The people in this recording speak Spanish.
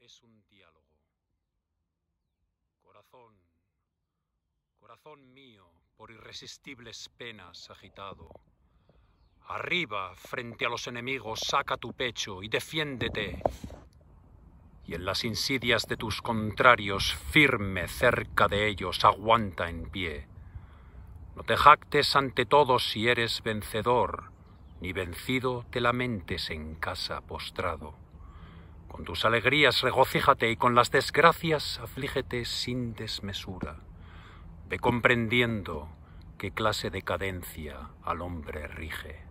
es un diálogo. Corazón, corazón mío, por irresistibles penas agitado. Arriba, frente a los enemigos, saca tu pecho y defiéndete. Y en las insidias de tus contrarios, firme cerca de ellos, aguanta en pie. No te jactes ante todos si eres vencedor, ni vencido te lamentes en casa postrado. Con tus alegrías regocíjate y con las desgracias aflígete sin desmesura. Ve comprendiendo qué clase de cadencia al hombre rige.